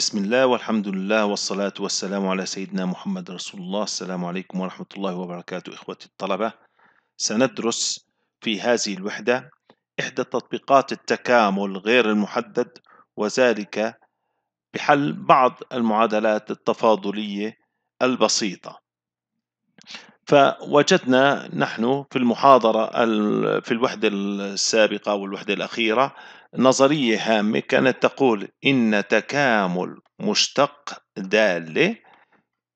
بسم الله والحمد لله والصلاة والسلام على سيدنا محمد رسول الله السلام عليكم ورحمة الله وبركاته إخوتي الطلبة سندرس في هذه الوحدة إحدى تطبيقات التكامل غير المحدد وذلك بحل بعض المعادلات التفاضلية البسيطة فوجدنا نحن في المحاضرة في الوحدة السابقة والوحدة الأخيرة نظرية هامة كانت تقول إن تكامل مشتق دالة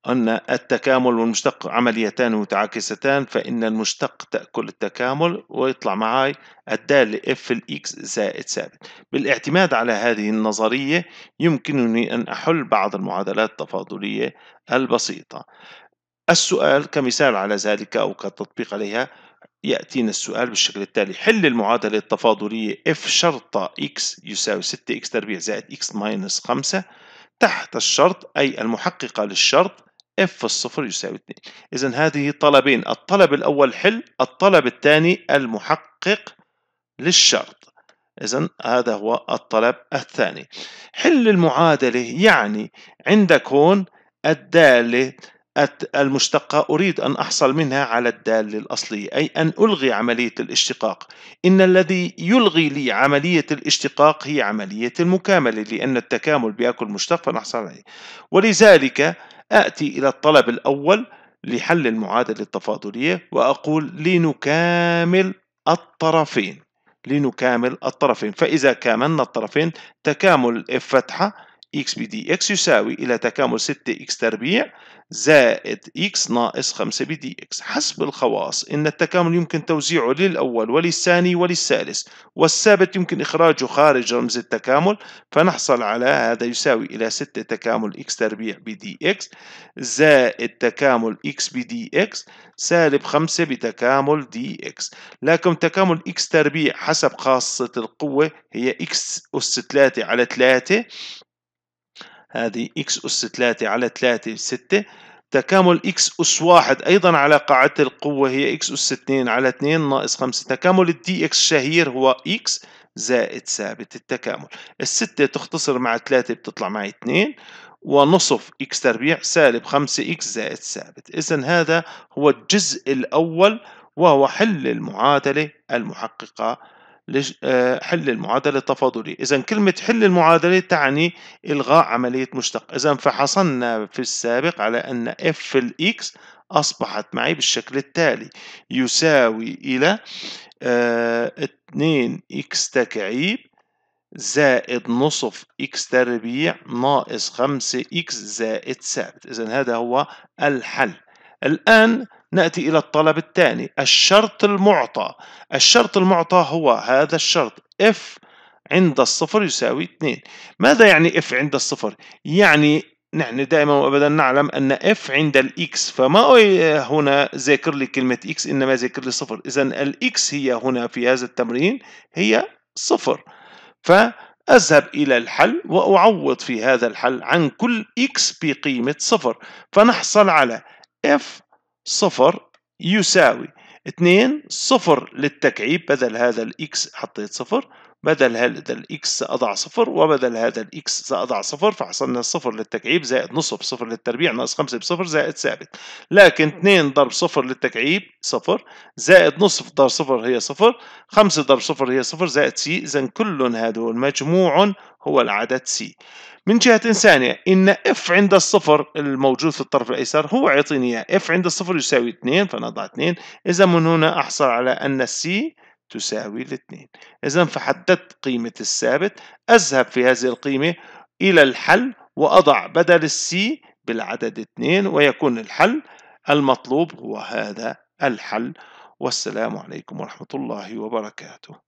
أن التكامل والمشتق عمليتان متعاكستان فإن المشتق تأكل التكامل ويطلع معاي الدالة f الإكس زائد ثابت بالاعتماد على هذه النظرية يمكنني أن أحل بعض المعادلات التفاضلية البسيطة السؤال كمثال على ذلك أو كتطبيق عليها يأتينا السؤال بالشكل التالي حل المعادلة التفاضلية f شرطة x يساوي 6x تربيع زائد x ماينس 5 تحت الشرط أي المحققة للشرط f الصفر يساوي 2 إذا هذه طلبين الطلب الأول حل الطلب الثاني المحقق للشرط إذا هذا هو الطلب الثاني حل المعادلة يعني عندك هون الدالة المشتقة أريد أن أحصل منها على الدالة الأصلية أي أن ألغي عملية الاشتقاق إن الذي يلغي لي عملية الاشتقاق هي عملية المكاملة لأن التكامل بيأكل مشتق فنحصل عليه ولذلك آتي إلى الطلب الأول لحل المعادلة التفاضلية وأقول لنكامل الطرفين لنكامل الطرفين فإذا كاملنا الطرفين تكامل F فتحة x بي دي x يساوي إلى تكامل 6x تربيع زائد x ناقص 5 بي دي x حسب الخواص إن التكامل يمكن توزيعه للأول وللثاني وللثالث والثابت يمكن إخراجه خارج رمز التكامل فنحصل على هذا يساوي إلى 6 تكامل x تربيع بي دي x زائد تكامل x بي دي x سالب 5 بتكامل دي x لكن تكامل x تربيع حسب خاصة القوة هي x أس 3 على 3 هذه x أس 3 على 3 6 تكامل x أس 1 أيضا على قاعدة القوة هي x أس 2 على 2 ناقص 5 تكامل الـ dx الشهير هو x زائد ثابت التكامل الستة تختصر مع 3 بتطلع معي 2 ونصف x تربيع سالب 5 x زائد ثابت إذا هذا هو الجزء الأول وهو حل المعادلة المحققة آه، حل المعادلة التفاضلية إذا كلمة حل المعادلة تعني إلغاء عملية مشتق إذا فحصلنا في السابق على أن f الإكس أصبحت معي بالشكل التالي يساوي إلى 2x آه، تكعيب زائد نصف x تربيع ناقص 5x زائد ثابت إذا هذا هو الحل الآن نأتي إلى الطلب الثاني الشرط المعطى الشرط المعطى هو هذا الشرط F عند الصفر يساوي 2 ماذا يعني F عند الصفر؟ يعني نحن دائما وابدا نعلم ان f عند الاكس فما هنا ذاكر لي كلمه x انما ذاكر لي صفر اذا الاكس هي هنا في هذا التمرين هي صفر فاذهب الى الحل واعوض في هذا الحل عن كل x بقيمه صفر فنحصل على f صفر يساوي 2 صفر للتكعيب بدل هذا الإكس حطيت صفر بدل هذا الإكس أضع صفر وبدل هذا الإكس سأضع صفر فحصلنا صفر للتكعيب زائد نصف صفر للتربيع ناقص خمسة بصفر زائد ثابت لكن 2 ضرب صفر للتكعيب صفر زائد نصف ضرب صفر هي صفر خمسة ضرب صفر هي صفر زائد سي إذا كل هذول مجموع هو العدد سي من جهة ثانية إن اف عند الصفر الموجود في الطرف الأيسر هو يعطيني إياه اف عند الصفر يساوي 2 فنضع 2 إذا من هنا أحصل على أن السي تساوي الاثنين إذا فحددت قيمة الثابت أذهب في هذه القيمة إلى الحل وأضع بدل السي بالعدد 2 ويكون الحل المطلوب هو هذا الحل والسلام عليكم ورحمة الله وبركاته